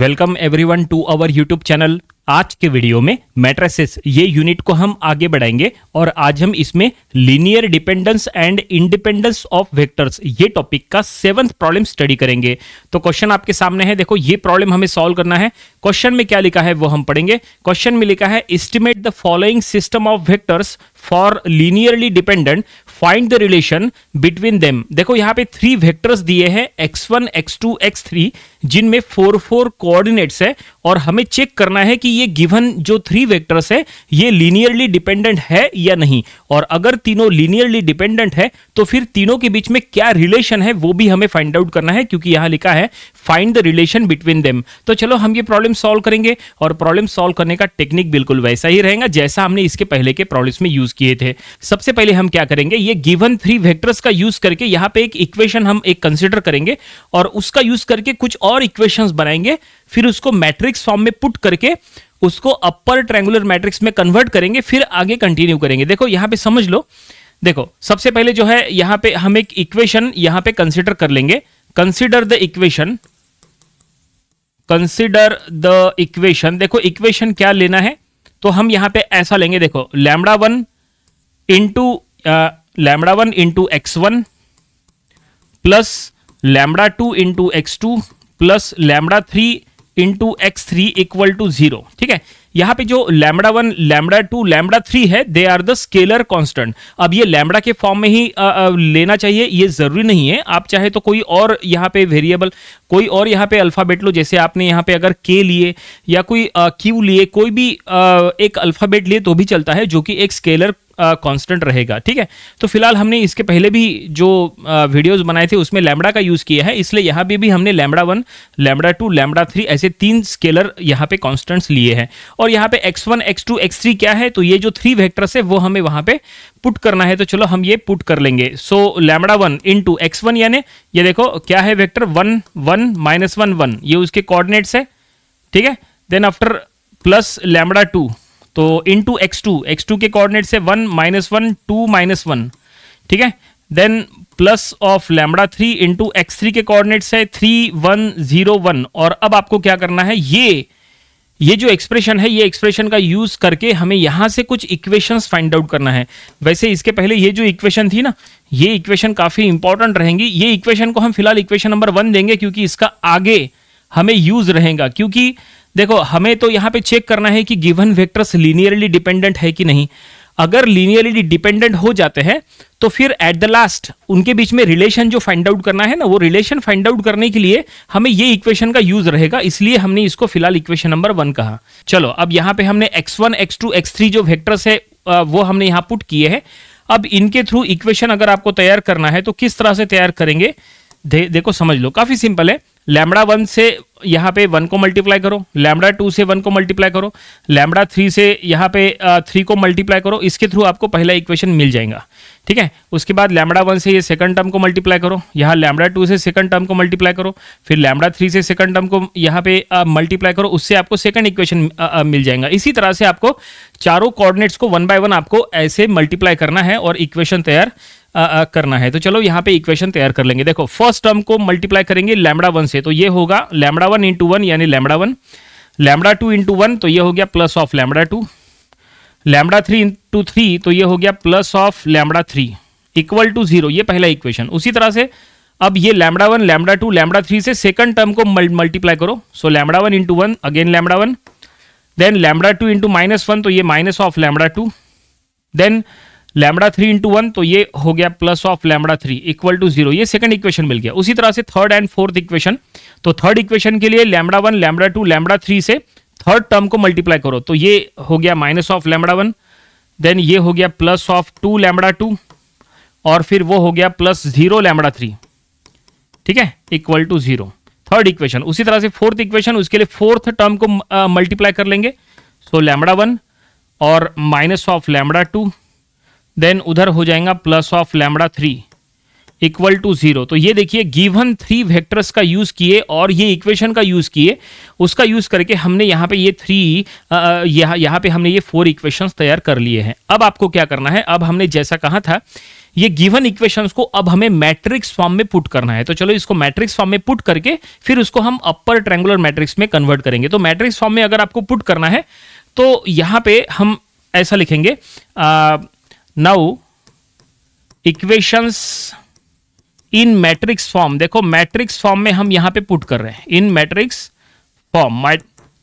welcome everyone to our YouTube channel आज के video में मैट्रेसेस ये यूनिट को हम आगे बढ़ाएंगे और आज हम इसमें linear dependence and independence of vectors ये टॉपिक का सेवंथ प्रॉब्लम स्टडी करेंगे तो क्वेश्चन आपके सामने है देखो ये प्रॉब्लम हमें सॉल्व करना है क्वेश्चन में क्या लिखा है वो हम पढ़ेंगे क्वेश्चन में लिखा है estimate the following system of vectors for linearly dependent find the relation between them देखो यहाँ पे थ्री वेक्टर्स दिए हैं X one X two X three जिनमें फोर फोर कोऑर्डिनेट्स है और हमें चेक करना है कि ये गिवन जो थ्री वेक्टर्स है ये लीनियरली डिपेंडेंट है या नहीं और अगर तीनों लीनियरली डिपेंडेंट है तो फिर तीनों के बीच में क्या रिलेशन है वो भी हमें फाइंड आउट करना है क्योंकि यहां लिखा है find the relation between them तो चलो हम ये प्रॉब्लम सॉल्व करेंगे और प्रॉब्लम सॉल्व करने का टेक्निक बिल्कुल वैसा ही रहेगा जैसा हमने इसके पहले के प्रॉब्लम में यूज किए थे सबसे पहले हम क्या करेंगे ये गिवन थ्री वेक्टर्स का यूज करके यहाँ पे एक इक्वेशन हम एक कंसिडर करेंगे और उसका यूज करके कुछ और इक्वेशन बनाएंगे फिर उसको मैट्रिक्स फॉर्म में पुट करके उसको अपर ट्रेंगुलर मैट्रिक्स में कन्वर्ट करेंगे फिर आगे कंटिन्यू करेंगे देखो यहाँ पे समझ लो देखो सबसे पहले जो है यहाँ पे हम एक इक्वेशन यहाँ पे कंसिडर कर लेंगे consider the equation consider the equation देखो इक्वेशन क्या लेना है तो हम यहाँ पे ऐसा लेंगे देखो lambda one into lambda one into X one plus lambda two into X two plus lambda three into X three equal to zero ठीक है यहां पे जो lambda one lambda two lambda three है they are the scalar constant अब ये lambda के form में ही आ, आ, लेना चाहिए ये ज़रूरी नहीं है आप चाहे तो कोई और यहां पे वेरिएबल कोई और यहाँ पे अल्फ़ाबेट लो जैसे आपने यहां पे अगर के लिए या कोई क्यू लिए कोई भी आ, एक अल्फ़ाबेट लिए तो भी चलता है जो कि एक स्केलर कांस्टेंट रहेगा ठीक है तो फिलहाल हमने इसके पहले भी जो वीडियोस बनाए थे उसमें लैमडा का यूज़ किया है इसलिए यहाँ भी, भी हमने lambda one lambda two lambda three ऐसे तीन स्केलर यहाँ पे कांस्टेंट्स लिए हैं और यहाँ पे X one X two X three क्या है तो ये जो थ्री वैक्टर्स है वो हमें वहाँ पर पुट करना है तो चलो हम ये पुट कर लेंगे so lambda one into X one यानी ये देखो क्या है vector one one minus one one ये उसके कॉर्डिनेट्स है ठीक है then after plus lambda two तो into x two x two के कॉर्डिनेट से one minus one two minus one ठीक है then plus of lambda three into X three के कॉर्डिनेट्स है थ्री वन जीरो वन और अब आपको क्या करना है ये ये जो एक्सप्रेशन है ये एक्सप्रेशन का यूज करके हमें यहां से कुछ इक्वेशंस फाइंड आउट करना है वैसे इसके पहले ये जो इक्वेशन थी ना ये इक्वेशन काफी इंपॉर्टेंट रहेंगी ये इक्वेशन को हम फिलहाल इक्वेशन नंबर वन देंगे क्योंकि इसका आगे हमें यूज रहेगा क्योंकि देखो हमें तो यहाँ पे चेक करना है कि गिवन वेक्टर्स लीनियरली डिपेंडेंट है कि नहीं अगर लीनियरली डिपेंडेंट हो जाते हैं तो फिर एट द लास्ट उनके बीच में रिलेशन जो फाइंड आउट करना है ना वो रिलेशन फाइंड आउट करने के लिए हमें ये इक्वेशन का यूज रहेगा इसलिए हमने इसको फिलहाल इक्वेशन नंबर वन कहा चलो अब यहाँ पे हमने X one X two X three जो वेक्टर्स है वो हमने यहाँ पुट किए हैं अब इनके थ्रू इक्वेशन अगर आपको तैयार करना है तो किस तरह से तैयार करेंगे दे, देखो समझ लो काफी सिंपल है लैमड़ा वन से यहाँ पे वन को मल्टीप्लाई करो लैमडा टू से वन को मल्टीप्लाई करो लैमडा थ्री से यहाँ पे थ्री uh, को मल्टीप्लाई करो इसके थ्रू आपको पहला इक्वेशन मिल जाएगा ठीक है उसके बाद लैमडा वन से ये सेकंड टर्म को मल्टीप्लाई करो यहाँ लैमडा टू से सेकंड टर्म को मल्टीप्लाई करो फिर लैमडा थ्री से सेकंड टर्म को यहाँ पे मल्टीप्लाई करो उससे आपको सेकंड इक्वेशन मिल जाएगा इसी तरह से आपको चारों कोऑर्डिनेट्स को वन बाय वन आपको ऐसे मल्टीप्लाई करना है और इक्वेशन तैयार करना है तो चलो यहाँ पे इक्वेशन तैयार कर लेंगे देखो फर्स्ट टर्म को मल्टीप्लाई करेंगे लैमडा वन से तो ये होगा लैमडा वन इंटू वन यानी lambda one lambda two into one तो ये हो गया plus of lambda two lambda three into three तो ये हो गया plus of lambda three equal to zero ये पहला इक्वेशन उसी तरह से अब ये lambda one lambda two lambda three से सेकंड टर्म को मल्टीप्लाई करो सो lambda one into one again lambda one then lambda two into minus one तो ये minus of lambda two then lambda three into one तो ये हो गया plus of lambda three equal to zero ये second equation मिल गया उसी तरह से थर्ड एंड फोर्थ इक्वेशन तो थर्ड इक्वेशन के लिए lambda one lambda two lambda three से थर्ड टर्म को मल्टीप्लाई करो तो ये हो गया minus of lambda one then ये हो गया plus of two lambda two और फिर वो हो गया प्लस जीरो लेमड़ा थ्री ठीक है equal to zero third equation उसी तरह से फोर्थ इक्वेशन उसके लिए फोर्थ टर्म को मल्टीप्लाई कर लेंगे सो लेमड़ा वन और minus of lambda two then उधर हो जाएगा plus of lambda three equal to zero तो ये देखिए गिवन थ्री वेक्टर्स का यूज़ किए और ये इक्वेशन का यूज़ किए उसका यूज़ करके हमने यहाँ पे ये थ्री यहाँ यहाँ पे हमने ये फोर इक्वेशंस तैयार कर लिए हैं अब आपको क्या करना है अब हमने जैसा कहा था ये गिवन इक्वेशंस को अब हमें मैट्रिक्स फॉर्म में पुट करना है तो चलो इसको मैट्रिक्स फॉर्म में पुट करके फिर उसको हम अपर ट्रेंगुलर मैट्रिक्स में कन्वर्ट करेंगे तो मैट्रिक्स फॉर्म में अगर आपको पुट करना है तो यहाँ पे हम ऐसा लिखेंगे now equations in matrix form देखो मैट्रिक्स फॉर्म में हम यहां पे पुट कर रहे हैं इन मैट्रिक्स फॉर्म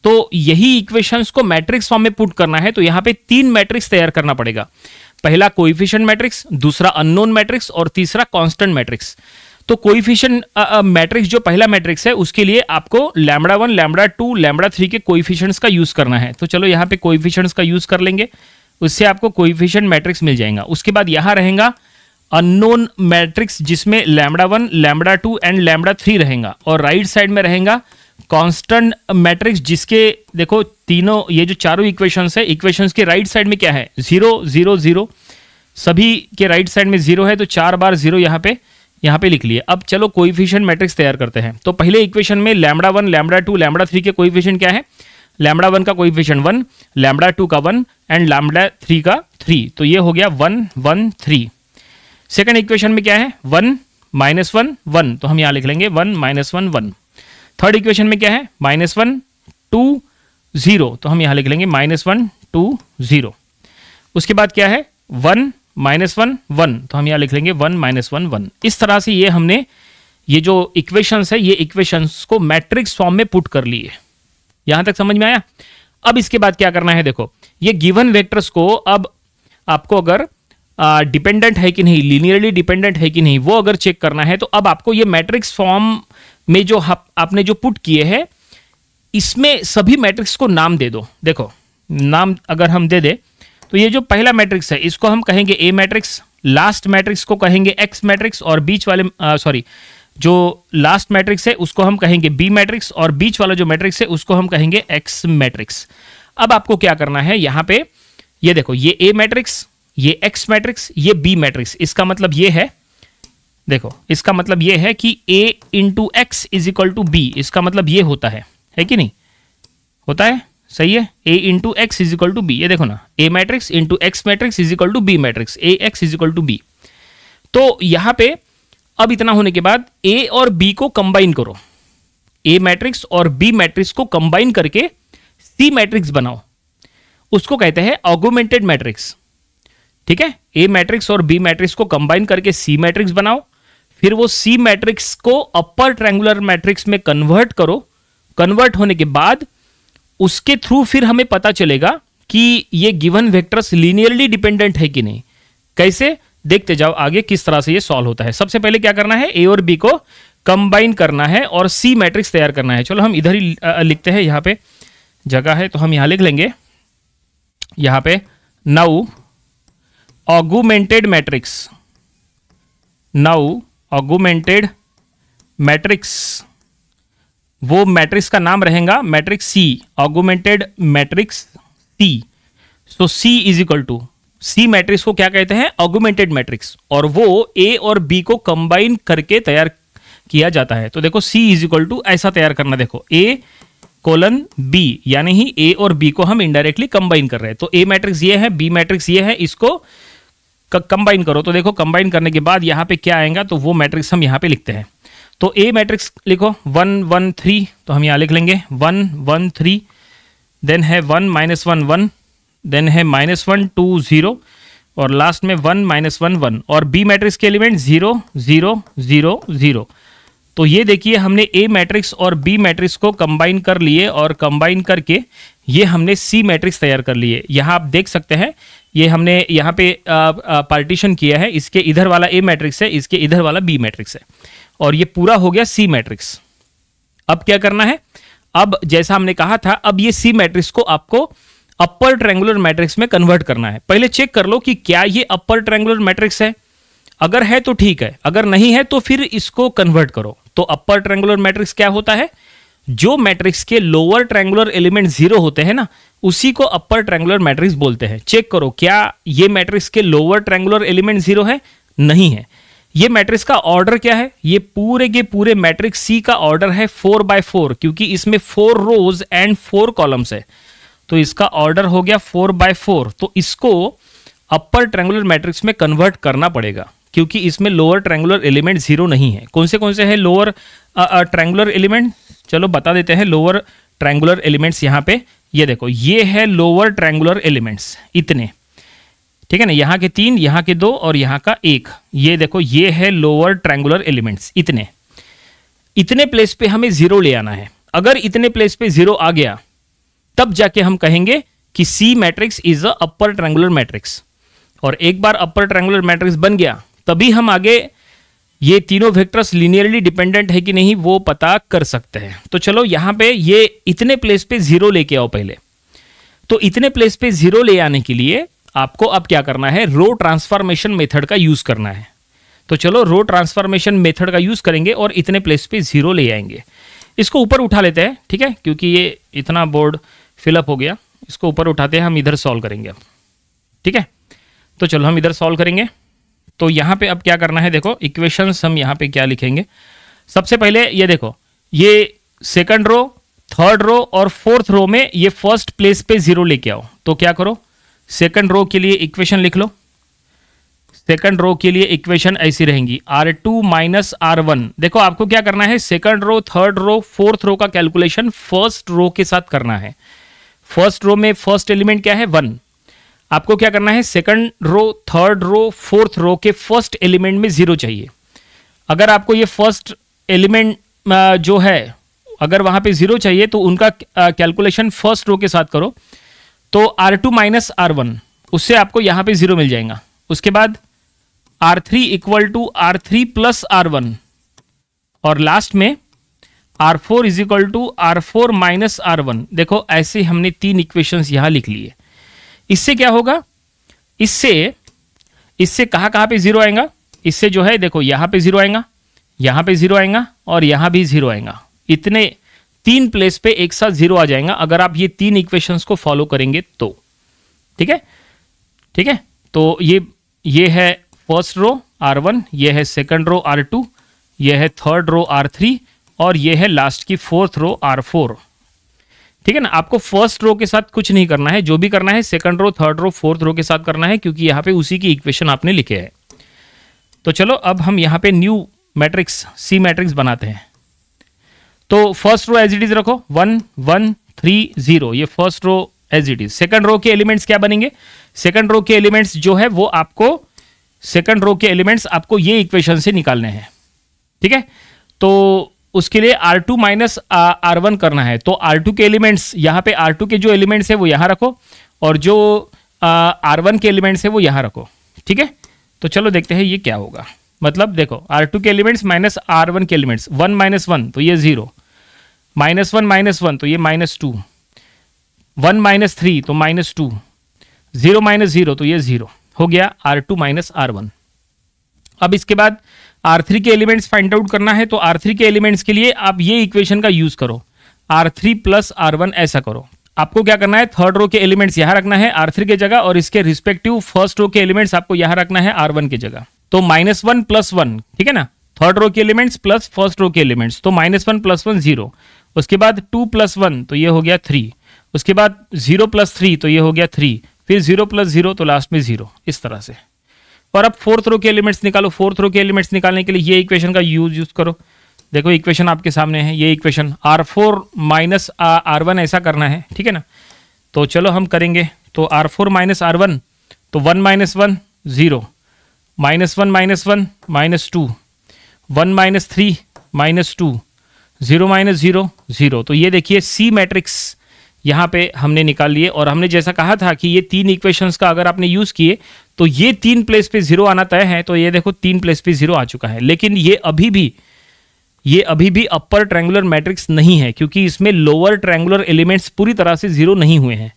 तो यही इक्वेशंस को मैट्रिक्स फॉर्म में पुट करना है तो यहां पे तीन मैट्रिक्स तैयार करना पड़ेगा पहला कोइफिशियंट मैट्रिक्स दूसरा अननोन मैट्रिक्स और तीसरा कांस्टेंट मैट्रिक्स तो कोइफिशियंट मैट्रिक्स जो पहला मैट्रिक्स है उसके लिए आपको lambda one lambda two lambda three के कोइफिशियंट्स का यूज करना है तो चलो यहां पर कोइफिशियंट्स का यूज कर लेंगे उससे आपको कोइफिशियंट मैट्रिक्स मिल जाएगा उसके बाद यहां रहेगा अननोन मैट्रिक्स जिसमें lambda one lambda two and lambda three रहेगा और राइट साइड में रहेगा कांस्टेंट मैट्रिक्स जिसके देखो तीनों ये जो चारों इक्वेशंस है इक्वेशंस के राइट साइड में क्या है जीरो जीरो जीरो सभी के राइट साइड में जीरो है तो चार बार जीरो यहाँ पे यहाँ पे लिख लिए अब चलो कोइफिशियंट मैट्रिक्स तैयार करते हैं तो पहले इक्वेशन में lambda one lambda two lambda three के कोइफिशियंट क्या है लैमडा वन का कोइफिशियंट वन लैमडा टू का वन एंड लैमडा थ्री का थ्री तो ये हो गया one one three second equation में क्या है वन माइनस वन वन तो हम यहां लिख लेंगे one minus one one third equation में क्या है माइनस वन टू ज़ीरो तो हम यहां लिख लेंगे माइनस वन टू ज़ीरो उसके बाद क्या है वन माइनस वन वन तो हम यहां लिख लेंगे वन माइनस वन वन इस तरह से ये हमने ये जो इक्वेशंस है ये इक्वेशंस को मैट्रिक्स फॉर्म में पुट कर लिए यहां तक समझ में आया अब इसके बाद क्या करना है देखो ये गिवन वेक्टर्स को अब आपको अगर डिपेंडेंट है कि नहीं लीनियरली डिपेंडेंट है कि नहीं वो अगर चेक करना है तो अब आपको ये मैट्रिक्स फॉर्म में जो आपने जो पुट किए हैं इसमें सभी मैट्रिक्स को नाम दे दो देखो नाम अगर हम दे दें तो ये जो पहला मैट्रिक्स है इसको हम कहेंगे ए मैट्रिक्स लास्ट मैट्रिक्स को कहेंगे एक्स मैट्रिक्स और बीच वाले सॉरी जो लास्ट मैट्रिक्स है उसको हम कहेंगे बी मैट्रिक्स और बीच वाला जो मैट्रिक्स है उसको हम कहेंगे एक्स मैट्रिक्स अब आपको क्या करना है यहाँ पे ये देखो ये ए मैट्रिक्स ये एक्स मैट्रिक्स ये बी मैट्रिक्स इसका मतलब ये है देखो इसका मतलब ये है कि A into X is equal to B इसका मतलब ये होता है है कि नहीं होता है सही है A into X is equal to B ये देखो ना A matrix into X matrix is equal to B matrix A X is equal to B तो यहां पे अब इतना होने के बाद ए और बी को कंबाइन करो ए मैट्रिक्स और बी मैट्रिक्स को कंबाइन करके सी मैट्रिक्स बनाओ उसको कहते हैं ऑगोमेंटेड मैट्रिक्स ठीक है ए मैट्रिक्स और बी मैट्रिक्स को कंबाइन करके सी मैट्रिक्स बनाओ फिर वो सी मैट्रिक्स को अपर ट्रेंगुलर मैट्रिक्स में कन्वर्ट करो कन्वर्ट होने के बाद उसके थ्रू फिर हमें पता चलेगा कि ये गिवन वेक्टर्स लीनियरली डिपेंडेंट है कि नहीं कैसे देखते जाओ आगे किस तरह से ये सॉल्व होता है सबसे पहले क्या करना है ए और बी को कंबाइन करना है और सी मैट्रिक्स तैयार करना है चलो हम इधर ही लिखते हैं यहां पे जगह है तो हम यहां लिख लेंगे यहां पे now augmented matrix now augmented matrix वो मैट्रिक्स का नाम रहेगा matrix C augmented matrix C so C is equal to C matrix को क्या कहते हैं ऑगुमेंटेड मैट्रिक्स और वो ए और बी को कंबाइन करके तैयार किया जाता है तो देखो सी इज इक्वल टू ऐसा तैयार करना देखो ए कोलन बी यानी ही ए और बी को हम इनडायरेक्टली कंबाइन कर रहे हैं तो ए मैट्रिक्स ये है बी मैट्रिक्स ये है इसको कंबाइन करो तो देखो कंबाइन करने के बाद यहाँ पे क्या आएगा तो वो मैट्रिक्स हम यहाँ पे लिखते हैं तो ए मैट्रिक्स लिखो वन वन थ्री तो हम यहाँ लिख लेंगे वन वन थ्री देन है one minus one one then है माइनस वन टू ज़ीरो और लास्ट में वन माइनस वन वन और बी मैट्रिक्स के element zero zero zero zero तो ये देखिए हमने ए मैट्रिक्स और बी मैट्रिक्स को कंबाइन कर लिए और कंबाइन करके ये हमने सी मैट्रिक्स तैयार कर लिए यहाँ आप देख सकते हैं ये हमने यहाँ पे पार्टीशन किया है इसके इधर वाला ए मैट्रिक्स है इसके इधर वाला बी मैट्रिक्स है और ये पूरा हो गया सी मैट्रिक्स अब क्या करना है अब जैसा हमने कहा था अब ये सी मैट्रिक्स को आपको अपर ट्रेंगुलर मैट्रिक्स में कन्वर्ट करना है पहले चेक कर लो कि क्या ये अपर ट्रेंगुलर मैट्रिक्स है अगर है तो ठीक है अगर नहीं है तो फिर इसको कन्वर्ट करो तो अपर ट्रेंगुलर मैट्रिक्स क्या होता है जो मैट्रिक्स के लोअर ट्रेंगुलर एलिमेंट जीरो होते हैं ना उसी को अपर ट्रेंगुलर मैट्रिक्स बोलते हैं चेक करो क्या ये मैट्रिक्स के लोअर ट्रेंगुलर एलिमेंट जीरो है नहीं है ये मैट्रिक्स का ऑर्डर क्या है ये पूरे के पूरे मैट्रिक्स सी का ऑर्डर है फोर बाय फोर क्योंकि इसमें four rows and four columns है तो इसका ऑर्डर हो गया फोर बाय फोर तो इसको अपर ट्रेंगुलर मैट्रिक्स में कन्वर्ट करना पड़ेगा क्योंकि इसमें लोअर ट्रेंगुलर एलिमेंट जीरो नहीं है कौन से कौन से है लोअर ट्रेंगुलर एलिमेंट चलो बता देते हैं लोअर ट्रेंगुलर एलिमेंट्स यहाँ पे ये देखो ये है लोअर ट्रैंगुलर एलिमेंट्स इतने ठीक है ना यहाँ के तीन यहाँ के दो और यहाँ का एक ये देखो ये है लोअर ट्रैंगुलर एलिमेंट्स इतने इतने प्लेस पे हमें जीरो ले आना है अगर इतने प्लेस पे जीरो आ गया तब जाके हम कहेंगे कि C matrix is a upper triangular matrix और एक बार अपर ट्रैंगुलर मैट्रिक्स बन गया तभी हम आगे ये तीनों वेक्टर्स लीनियरली डिपेंडेंट है कि नहीं वो पता कर सकते हैं तो चलो यहां पे ये इतने प्लेस पे जीरो लेके आओ पहले तो इतने प्लेस पे जीरो ले आने के लिए आपको अब क्या करना है रो ट्रांसफॉर्मेशन मेथड का यूज करना है तो चलो रो ट्रांसफॉर्मेशन मेथड का यूज करेंगे और इतने प्लेस पे जीरो ले आएंगे इसको ऊपर उठा लेते हैं ठीक है क्योंकि ये इतना बोर्ड फिलअप हो गया इसको ऊपर उठाते हैं हम इधर सॉल्व करेंगे अब ठीक है तो चलो हम इधर सॉल्व करेंगे तो यहाँ पे अब क्या करना है देखो इक्वेशंस हम यहाँ पे क्या लिखेंगे सबसे पहले ये देखो ये सेकंड रो थर्ड रो और फोर्थ रो में ये फर्स्ट प्लेस पे जीरो लेके आओ तो क्या करो सेकंड रो के लिए इक्वेशन लिख लो सेकंड रो के लिए इक्वेशन ऐसी रहेंगी R two minus R one देखो आपको क्या करना है second row third row fourth row का कैलकुलेशन फर्स्ट रो के साथ करना है फर्स्ट रो में फर्स्ट एलिमेंट क्या है वन आपको क्या करना है second row third row fourth row के फर्स्ट एलिमेंट में जीरो चाहिए अगर आपको ये फर्स्ट एलिमेंट जो है अगर वहां पे जीरो चाहिए तो उनका कैलकुलेशन फर्स्ट रो के साथ करो तो R two minus R one उससे आपको यहां पे जीरो मिल जाएगा उसके बाद R three equal to R three plus R one और लास्ट में R four is equal to R four minus R one देखो ऐसे हमने तीन इक्वेशंस यहां लिख लिए इससे क्या होगा इससे इससे कहा कहाँ पे जीरो आएगा इससे जो है देखो यहां पे जीरो आएगा यहां पे जीरो आएगा और यहां भी जीरो आएगा इतने तीन प्लेस पे एक साथ जीरो आ जाएगा अगर आप ये तीन इक्वेशंस को फॉलो करेंगे तो ठीक है ठीक है तो ये ये है फर्स्ट रो आर वन ये है सेकंड रो आर टू यह है थर्ड रो आर थ्री और यह है लास्ट की फोर्थ रो आर फोर ठीक है ना आपको फर्स्ट रो के साथ कुछ नहीं करना है जो भी करना है second row third row fourth row के साथ करना है क्योंकि यहां पे उसी की इक्वेशन आपने लिखे है तो चलो अब हम यहां पे न्यू मैट्रिक्स सी मैट्रिक्स बनाते हैं तो first row as it is रखो वन वन थ्री जीरो ये first row as it is second row के एलिमेंट्स क्या बनेंगे सेकंड रो के एलिमेंट्स जो है वो आपको सेकंड रो के एलिमेंट्स आपको ये इक्वेशन से निकालने हैं ठीक है तो उसके लिए R2 टू माइनस आर करना है तो R2 के एलिमेंट्स यहाँ पे R2 के जो एलिमेंट्स है वो यहाँ रखो और जो आ, R1 के एलिमेंट्स है वो यहाँ रखो ठीक है तो चलो देखते हैं ये क्या होगा मतलब देखो R2 के एलिमेंट्स माइनस आर के एलिमेंट्स वन माइनस वन तो ये zero minus one minus one तो ये minus two one minus three तो minus two zero minus zero तो ये ज़ीरो हो गया आर टू अब इसके बाद आर थ्री के एलिमेंट्स फाइंड आउट करना है तो आर थ्री के एलिमेंट्स के लिए आप ये इक्वेशन का यूज करो R three plus R one ऐसा करो आपको क्या करना है थर्ड रो के एलिमेंट्स यहाँ रखना है आर थ्री के जगह और इसके रिस्पेक्टिव फर्स्ट रो के एलिमेंट्स आपको यहां रखना है आर वन के जगह तो माइनस वन प्लस वन ठीक है ना थर्ड रो के एलिमेंट्स प्लस फर्स्ट रो के एलिमेंट्स तो minus one plus one zero उसके बाद टू प्लस वन तो ये हो गया थ्री उसके बाद जीरो प्लस थ्री तो ये हो गया थ्री फिर जीरो प्लस जीरो तो लास्ट में जीरो इस तरह से और अब फोर्थ रो के एलिमेंट्स निकालो फोर्थ रो के एलिमेंट्स निकालने के लिए ये इक्वेशन का यूज यूज करो देखो इक्वेशन आपके सामने है ये equation R four minus R one ऐसा करना है ठीक है ना तो चलो हम करेंगे तो R four minus R one तो one minus one zero minus one minus one minus two one minus three minus two zero minus zero zero तो ये देखिए सी मैट्रिक्स यहाँ पे हमने निकाल लिए और हमने जैसा कहा था कि ये तीन इक्वेशंस का अगर आपने यूज़ किए तो ये तीन प्लेस पे जीरो आना तय है तो ये देखो तीन प्लेस पे जीरो आ चुका है लेकिन ये अभी भी ये अभी भी अपर ट्रैंगुलर मैट्रिक्स नहीं है क्योंकि इसमें लोअर ट्रैंगुलर एलिमेंट्स पूरी तरह से जीरो नहीं हुए हैं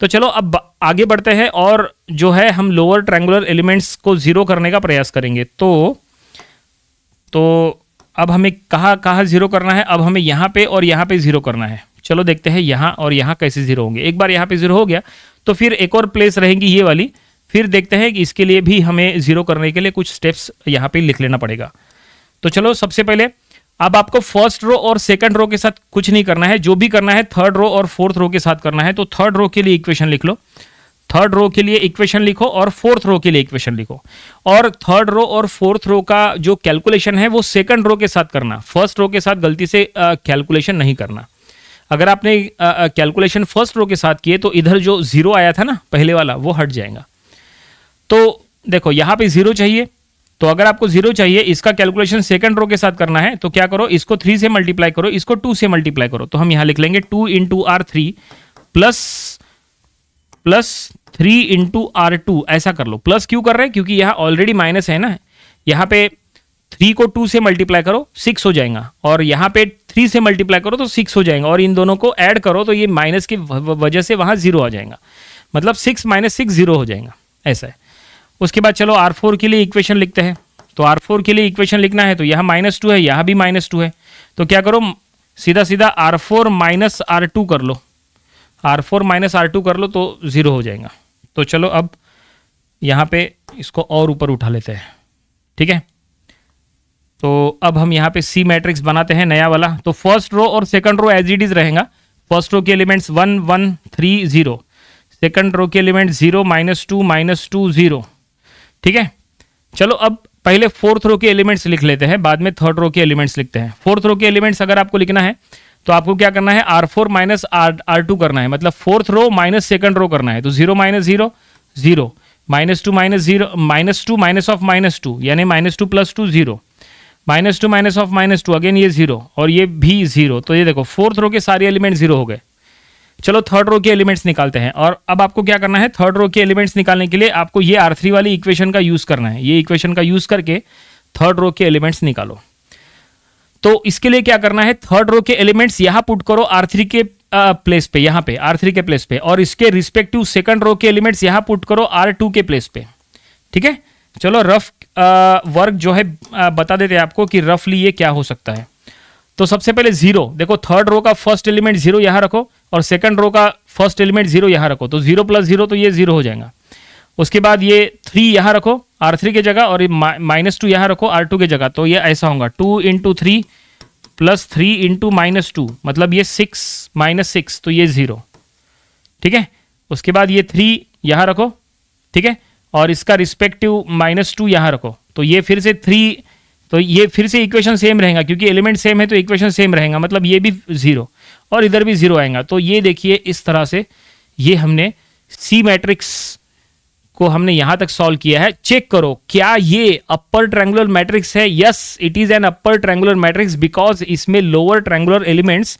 तो चलो अब आगे बढ़ते हैं और जो है हम लोअर ट्रैंगुलर एलिमेंट्स को जीरो करने का प्रयास करेंगे तो तो अब हमें कहाँ कहाँ जीरो करना है अब हमें यहाँ पे और यहाँ पे जीरो करना है चलो देखते हैं यहाँ और यहाँ कैसे जीरो होंगे एक बार यहाँ पे जीरो हो गया तो फिर एक और प्लेस रहेंगी ये वाली फिर देखते हैं कि इसके लिए भी हमें जीरो करने के लिए कुछ स्टेप्स यहाँ पे लिख लेना पड़ेगा तो चलो सबसे पहले अब आपको फर्स्ट रो और सेकंड रो के साथ कुछ नहीं करना है जो भी करना है थर्ड रो और फोर्थ रो के साथ करना है तो थर्ड रो के लिए इक्वेशन लिख लो थर्ड रो के लिए इक्वेशन लिखो और फोर्थ रो के लिए इक्वेशन लिखो और थर्ड रो और फोर्थ रो का जो कैलकुलेशन है वो सेकंड रो के साथ करना फर्स्ट रो के साथ गलती से कैलकुलेशन नहीं करना अगर आपने कैलकुलेशन फर्स्ट रो के साथ किए तो इधर जो ज़ीरो आया था ना पहले वाला वो हट जाएगा तो देखो यहां पे ज़ीरो चाहिए तो अगर आपको ज़ीरो चाहिए इसका कैलकुलेशन सेकंड रो के साथ करना है तो क्या करो इसको थ्री से मल्टीप्लाई करो इसको टू से मल्टीप्लाई करो तो हम यहां लिख लेंगे two into R three plus plus three into R two ऐसा कर लो प्लस क्यों कर रहे हैं क्योंकि यहां ऑलरेडी माइनस है ना यहां पे थ्री को टू से मल्टीप्लाई करो सिक्स हो जाएगा और यहां पे थ्री से मल्टीप्लाई करो तो सिक्स हो जाएगा और इन दोनों को ऐड करो तो ये माइनस की वजह से वहाँ जीरो आ जाएगा मतलब सिक्स माइनस सिक्स जीरो हो जाएगा ऐसा है उसके बाद चलो आर फोर के लिए इक्वेशन लिखते हैं तो आर फोर के लिए इक्वेशन लिखना है तो यहाँ माइनस टू है यहाँ भी माइनस टू है तो क्या करो सीधा सीधा R four minus R two कर लो R four minus R two कर लो तो ज़ीरो हो जाएगा तो चलो अब यहाँ पे इसको और ऊपर उठा लेते हैं ठीक है तो अब हम यहाँ पे सी मैट्रिक्स बनाते हैं नया वाला तो फर्स्ट रो और second row as it is रहेगा फर्स्ट रो के elements one one three zero second row के element zero minus two minus two zero ठीक है चलो अब पहले फोर्थ रो के एलिमेंट्स लिख लेते हैं बाद में थर्ड रो के एलिमेंट्स लिखते हैं फोर्थ रो के एलिमेंट्स अगर आपको लिखना है तो आपको क्या करना है R four minus R R two करना है मतलब fourth row minus second row करना है तो zero minus zero zero minus two minus zero minus two minus of minus two यानी minus two plus two zero minus two minus of minus two again ये zero और ये भी zero तो ये देखो फोर्थ रो के सारे एलिमेंट जीरो हो गए चलो थर्ड रो के एलिमेंट्स निकालते हैं और अब आपको क्या करना है थर्ड रो के एलिमेंट्स निकालने के लिए आपको ये आर थ्री वाली इक्वेशन का यूज़ करना है ये इक्वेशन का यूज़ करके थर्ड रो के एलिमेंट्स निकालो तो इसके लिए क्या करना है थर्ड रो के एलिमेंट्स यहाँ पुट करो आर थ्री के प्लेस पे यहाँ पे आर थ्री के प्लेस पे और इसके रिस्पेक्टिव सेकंड रो के एलिमेंट्स यहाँ पुट करो आर टू के प्लेस पे ठीक है चलो रफ वर्क जो है बता देते हैं आपको कि रफली ये क्या हो सकता है तो सबसे पहले जीरो देखो थर्ड रो का फर्स्ट एलिमेंट जीरो यहां रखो और सेकंड रो का फर्स्ट एलिमेंट जीरो यहां रखो तो जीरो प्लस जीरो तो ये जीरो हो जाएगा उसके बाद ये थ्री यहां रखो आर थ्री की जगह और माइनस टू यहां रखो आर टू की जगह तो ये ऐसा होगा two into three plus three into minus two मतलब ये सिक्स माइनस सिक्स तो ये ज़ीरो ठीक है उसके बाद ये थ्री यहां रखो ठीक है और इसका रिस्पेक्टिव माइनस टू यहाँ रखो तो ये फिर से थ्री तो ये फिर से इक्वेशन सेम रहेगा क्योंकि एलिमेंट सेम है तो इक्वेशन सेम रहेगा मतलब ये भी ज़ीरो और इधर भी ज़ीरो आएगा तो ये देखिए इस तरह से ये हमने सी मैट्रिक्स को हमने यहाँ तक सॉल्व किया है चेक करो क्या ये अपर ट्रैंगुलर मैट्रिक्स है yes it is an upper triangular matrix because इसमें लोअर ट्रैंगुलर एलिमेंट्स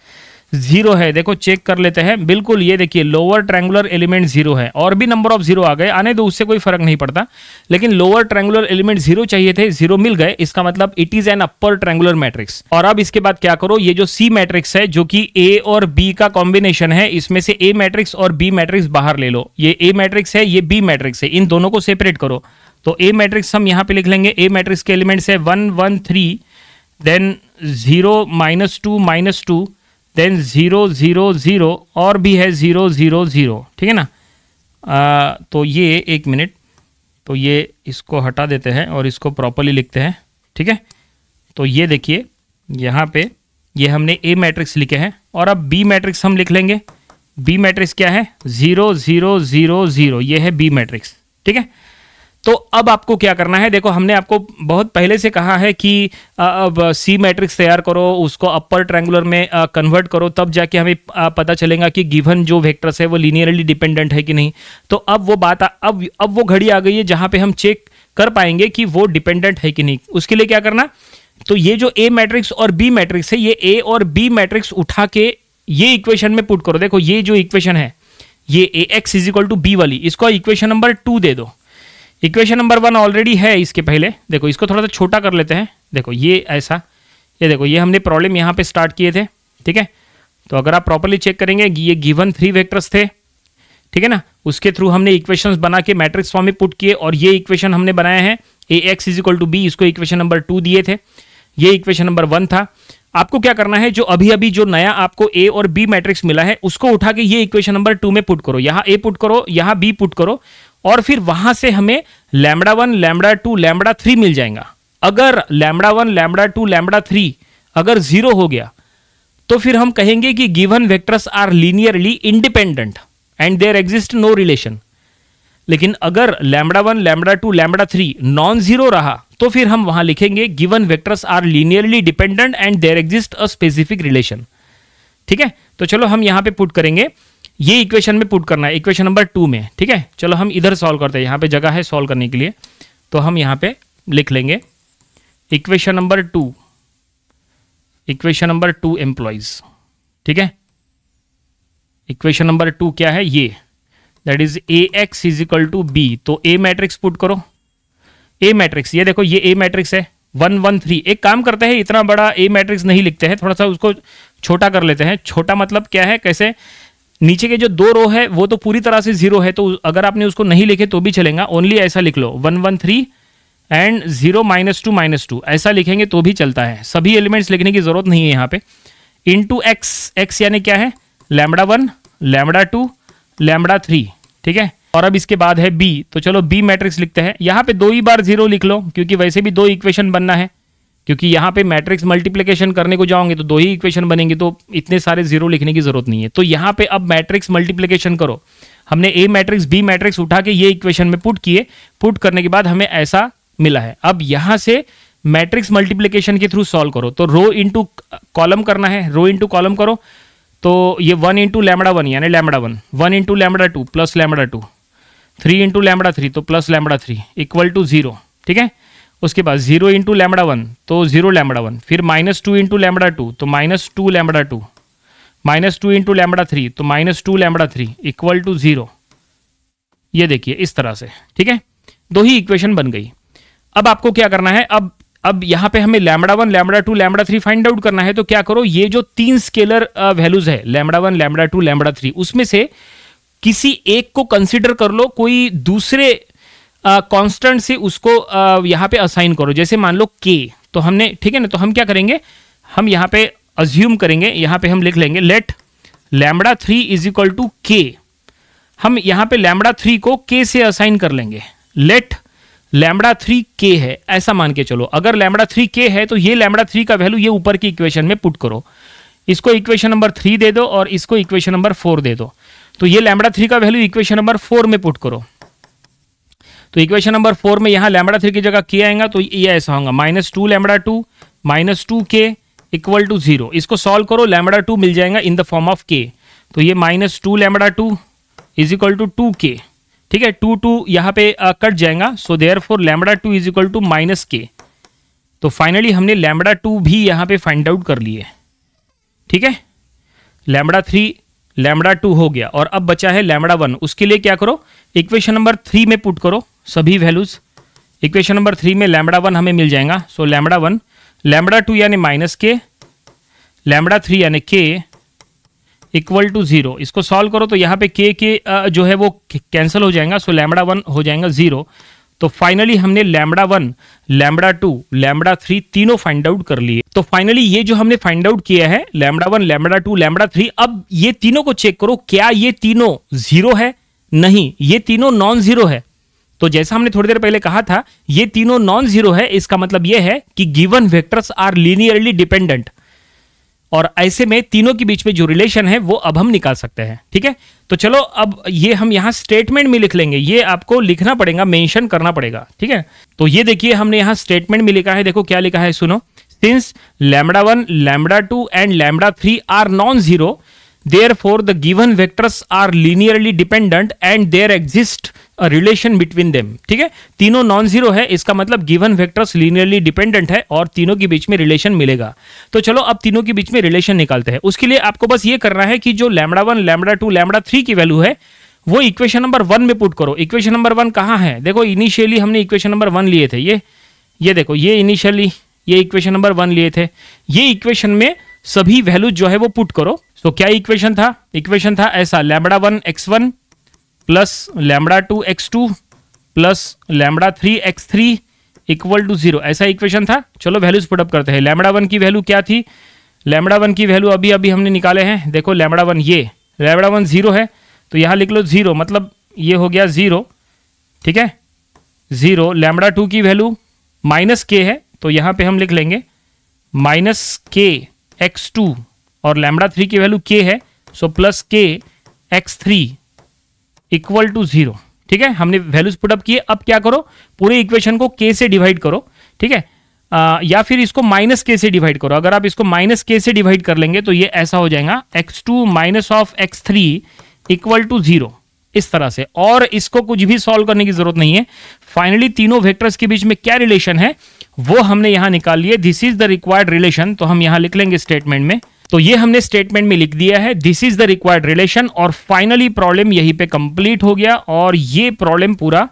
जीरो है देखो चेक कर लेते हैं बिल्कुल ये देखिए लोअर ट्रैंगुलर एलिमेंट जीरो है और भी नंबर ऑफ जीरो आ गए आने दो उससे कोई फर्क नहीं पड़ता लेकिन लोअर ट्रैंगुलर एलिमेंट जीरो चाहिए थे जीरो मिल गए इसका मतलब it is an upper triangular matrix और अब इसके बाद क्या करो ये जो सी मैट्रिक्स है जो कि ए और बी का कॉम्बिनेशन है इसमें से ए मैट्रिक्स और बी मैट्रिक्स बाहर ले लो ये ए मैट्रिक्स है ये बी मैट्रिक्स है इन दोनों को सेपरेट करो तो ए मैट्रिक्स हम यहाँ पे लिख लेंगे ए मैट्रिक्स के एलिमेंट्स है one one three then zero minus two minus two then zero zero zero और भी है ज़ीरो ज़ीरो ज़ीरो ठीक है ना आ, तो ये एक मिनट तो ये इसको हटा देते हैं और इसको प्रॉपरली लिखते हैं ठीक है तो ये देखिए यहाँ पे ये हमने ए मैट्रिक्स लिखे हैं और अब बी मैट्रिक्स हम लिख लेंगे बी मैट्रिक्स क्या है ज़ीरो ज़ीरो ज़ीरो ज़ीरो ये है बी मैट्रिक्स ठीक है तो अब आपको क्या करना है देखो हमने आपको बहुत पहले से कहा है कि अब सी मैट्रिक्स तैयार करो उसको अपर ट्रैंगुलर में कन्वर्ट करो तब जाके हमें पता चलेगा कि गिवन जो वेक्टर्स है वो लीनियरली डिपेंडेंट है कि नहीं तो अब वो बात अब अब वो घड़ी आ गई है जहां पे हम चेक कर पाएंगे कि वो डिपेंडेंट है कि नहीं उसके लिए क्या करना तो ये जो ए मैट्रिक्स और बी मैट्रिक्स है ये ए और बी मैट्रिक्स उठा के ये इक्वेशन में पुट करो देखो ये जो इक्वेशन है ये A X is equal to B वाली इसको इक्वेशन नंबर टू दे दो इक्वेशन नंबर वन ऑलरेडी है इसके पहले देखो इसको थोड़ा सा छोटा कर लेते हैं देखो ये ऐसा ये देखो ये हमने प्रॉब्लम यहाँ पे स्टार्ट किए थे ठीक है तो अगर आप प्रॉपरली चेक करेंगे ये गिवन थ्री वेक्टर्स थे ठीक है ना उसके थ्रू हमने इक्वेशंस बना के मैट्रिक्स फॉर्म में पुट किए और ये इक्वेशन हमने बनाए हैं A X is equal to B इसको इक्वेशन नंबर टू दिए थे ये इक्वेशन नंबर वन था आपको क्या करना है जो अभी अभी जो नया आपको ए और बी मैट्रिक्स मिला है उसको उठा के ये इक्वेशन नंबर टू में पुट करो यहाँ ए पुट करो यहाँ बी पुट करो और फिर वहां से हमें lambda one lambda two lambda three मिल जाएगा अगर lambda one lambda two lambda three अगर जीरो हो गया तो फिर हम कहेंगे कि given vectors are linearly independent and there exist no relation लेकिन अगर lambda one lambda two lambda three non zero रहा तो फिर हम वहां लिखेंगे given vectors are linearly dependent and there exist a specific relation ठीक है तो चलो हम यहां पे पुट करेंगे ये इक्वेशन में पुट करना है इक्वेशन नंबर टू में ठीक है चलो हम इधर सॉल्व करते हैं यहाँ पे जगह है सॉल्व करने के लिए तो हम यहाँ पे लिख लेंगे equation number two equation number two implies ठीक है इक्वेशन नंबर टू क्या है ये that is A X is equal to B तो ए मैट्रिक्स पुट करो ए मैट्रिक्स ये देखो ये ए मैट्रिक्स है वन वन थ्री एक काम करते हैं इतना बड़ा ए मैट्रिक्स नहीं लिखते हैं थोड़ा सा उसको छोटा कर लेते हैं छोटा मतलब क्या है कैसे नीचे के जो दो रो है वो तो पूरी तरह से जीरो है तो अगर आपने उसको नहीं लिखे तो भी चलेगा ओनली ऐसा लिख लो one one three and zero minus two minus two ऐसा लिखेंगे तो भी चलता है सभी एलिमेंट्स लिखने की जरूरत नहीं है यहाँ पे इन टू एक्स एक्स यानी क्या है lambda one lambda two lambda three ठीक है और अब इसके बाद है बी तो चलो बी मैट्रिक्स लिखते हैं यहाँ पे दो ही बार जीरो लिख लो क्योंकि वैसे भी दो इक्वेशन बनना है क्योंकि यहाँ पे मैट्रिक्स मल्टीप्लिकेशन करने को जाओगे तो दो ही इक्वेशन बनेंगे तो इतने सारे जीरो लिखने की जरूरत नहीं है तो यहाँ पे अब मैट्रिक्स मल्टीप्लिकेशन करो हमने ए मैट्रिक्स बी मैट्रिक्स उठा के ये इक्वेशन में पुट किए पुट करने के बाद हमें ऐसा मिला है अब यहाँ से मैट्रिक्स मल्टीप्लीकेशन के थ्रू सॉल्व करो तो रो इंटू कॉलम करना है रो इंटू कॉलम करो तो ये वन इंटू लैमडा वन यानी lambda one one into lambda two plus lambda two three into lambda three तो plus lambda three equal to zero ठीक है उसके बाद जीरो इंटू लैमडा वन तो जीरो लैमडा वन फिर minus two into lambda two तो minus two lambda two minus two into lambda three तो minus two lambda three equal to zero ये देखिए इस तरह से ठीक है दो ही इक्वेशन बन गई अब आपको क्या करना है अब अब यहाँ पे हमें lambda one lambda two lambda three find out करना है तो क्या करो ये जो तीन स्केलर वैल्यूज है lambda one lambda two lambda three उसमें से किसी एक को कंसिडर कर लो कोई दूसरे कॉन्स्टेंट से उसको यहाँ पे असाइन करो जैसे मान लो के तो हमने ठीक है ना तो हम क्या करेंगे हम यहाँ पे अज्यूम करेंगे यहाँ पे हम लिख लेंगे let lambda three is equal to k हम यहाँ पे लैमड़ा थ्री को के से असाइन कर लेंगे लेट लैमड़ा थ्री के है ऐसा मान के चलो अगर लैमड़ा थ्री के है तो ये लैमड़ा थ्री का वैल्यू ये ऊपर की इक्वेशन में पुट करो इसको इक्वेशन नंबर थ्री दे दो और इसको इक्वेशन नंबर फोर दे दो तो ये लैमड़ा थ्री का वैल्यू इक्वेशन नंबर फोर में पुट करो तो इक्वेशन नंबर फोर में यहाँ लेमडा थ्री की जगह के आएगा तो ये ऐसा होगा minus two lambda two minus two k equal to zero इसको सॉल्व करो लेमडा टू मिल जाएगा in the form of k तो ये minus two lambda two is equal to two k ठीक है टू टू यहाँ पे आ, uh, कट जाएगा so therefore lambda two is equal to minus k तो फाइनली हमने लेमडा टू भी यहाँ पे फाइंड आउट कर लिए ठीक है लेमडा थ्री लैमडा टू हो गया और अब बचा है लैमडा वन उसके लिए क्या करो इक्वेशन नंबर थ्री में पुट करो सभी वैल्यूज़ इक्वेशन नंबर थ्री में लैमडा वन हमें मिल जाएगा so lambda one lambda two यानी माइनस के लैमडा थ्री यानी के इक्वल टू ज़ीरो इसको सॉल्व करो तो यहाँ पे के के जो है वो कैंसिल हो जाएगा सो लैमडा वन हो जाएगा ज़ीरो तो फाइनली हमने lambda one lambda two lambda three तीनों फाइंड आउट कर लिए तो फाइनली ये जो हमने फाइंड आउट किया है lambda one lambda two lambda three अब ये तीनों को चेक करो क्या ये तीनों जीरो है नहीं ये तीनों नॉन जीरो है तो जैसा हमने थोड़ी देर पहले कहा था ये तीनों नॉन जीरो है इसका मतलब यह है कि given vectors are linearly dependent और ऐसे में तीनों के बीच में जो रिलेशन है वो अब हम निकाल सकते हैं ठीक है तो चलो अब ये हम यहाँ स्टेटमेंट में लिख लेंगे ये आपको लिखना पड़ेगा मेंशन करना पड़ेगा ठीक है तो ये देखिए हमने यहाँ स्टेटमेंट में लिखा है देखो क्या लिखा है सुनो since lambda one lambda two and lambda three are non zero therefore the given vectors are linearly dependent and there exist relation between them ठीक है तीनों नॉन जीरो है इसका मतलब गिवन वेक्टर्स लीनियरली डिपेंडेंट है और तीनों के बीच में रिलेशन मिलेगा तो चलो अब तीनों के बीच में रिलेशन निकालते हैं उसके लिए आपको बस ये करना है कि जो lambda one lambda two lambda three की वैल्यू है वो इक्वेशन नंबर वन में पुट करो इक्वेशन नंबर वन कहाँ है देखो इनिशियली हमने इक्वेशन नंबर वन लिए थे ये ये देखो ये इनिशियली ये इक्वेशन नंबर वन लिए थे ये इक्वेशन में सभी वैल्यूज जो है वो पुट करो तो so, क्या इक्वेशन था इक्वेशन था ऐसा lambda one x one plus lambda two x two plus lambda three x three equal to zero ऐसा इक्वेशन था चलो वैल्यूज पुटअप करते हैं लैमडा वन की वैल्यू क्या थी लैमडा वन की वैल्यू अभी अभी हमने निकाले हैं देखो लैमडा वन ये लैमडा वन जीरो है तो यहाँ लिख लो जीरो मतलब ये हो गया जीरो ठीक है जीरो लैमडा टू की वैल्यू माइनस के है तो यहाँ पे हम लिख लेंगे माइनस के एक्स टू और लैमडा थ्री की वैल्यू के है so plus k x three equal to zero ठीक है हमने वैल्यूज पुटअप किए अब क्या करो पूरे इक्वेशन को के से डिवाइड करो ठीक है आ, या फिर इसको माइनस के से डिवाइड करो अगर आप इसको माइनस के से डिवाइड कर लेंगे तो ये ऐसा हो जाएगा x two minus of x three equal to zero इस तरह से और इसको कुछ भी सॉल्व करने की जरूरत नहीं है फाइनली तीनों वेक्टर्स के बीच में क्या रिलेशन है वो हमने यहां निकाल लिए this is the required relation तो हम यहां लिख लेंगे स्टेटमेंट में तो ये हमने स्टेटमेंट में लिख दिया है this is the required relation और फाइनली प्रॉब्लम यहीं पे कंप्लीट हो गया और ये प्रॉब्लम पूरा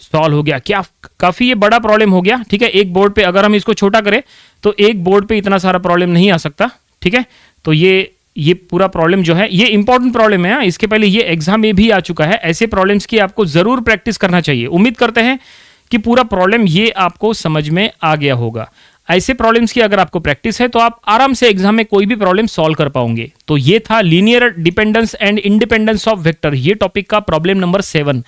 सॉल्व हो गया क्या काफी ये बड़ा प्रॉब्लम हो गया ठीक है एक बोर्ड पे अगर हम इसको छोटा करें तो एक बोर्ड पे इतना सारा प्रॉब्लम नहीं आ सकता ठीक है तो ये ये पूरा प्रॉब्लम जो है ये इंपॉर्टेंट प्रॉब्लम है हाँ, इसके पहले ये एग्जाम में भी आ चुका है ऐसे प्रॉब्लम्स की आपको जरूर प्रैक्टिस करना चाहिए उम्मीद करते हैं कि पूरा प्रॉब्लम ये आपको समझ में आ गया होगा ऐसे प्रॉब्लम्स की अगर आपको प्रैक्टिस है तो आप आराम से एग्जाम में कोई भी प्रॉब्लम सॉल्व कर पाओगे तो ये था linear dependence and independence of vector ये टॉपिक का प्रॉब्लम नंबर सेवन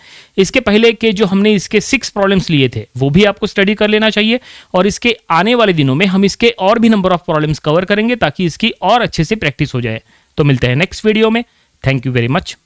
इसके पहले के जो हमने इसके सिक्स प्रॉब्लम्स लिए थे वो भी आपको स्टडी कर लेना चाहिए और इसके आने वाले दिनों में हम इसके और भी नंबर ऑफ प्रॉब्लम्स कवर करेंगे ताकि इसकी और अच्छे से प्रैक्टिस हो जाए तो मिलते हैं नेक्स्ट वीडियो में थैंक यू वेरी मच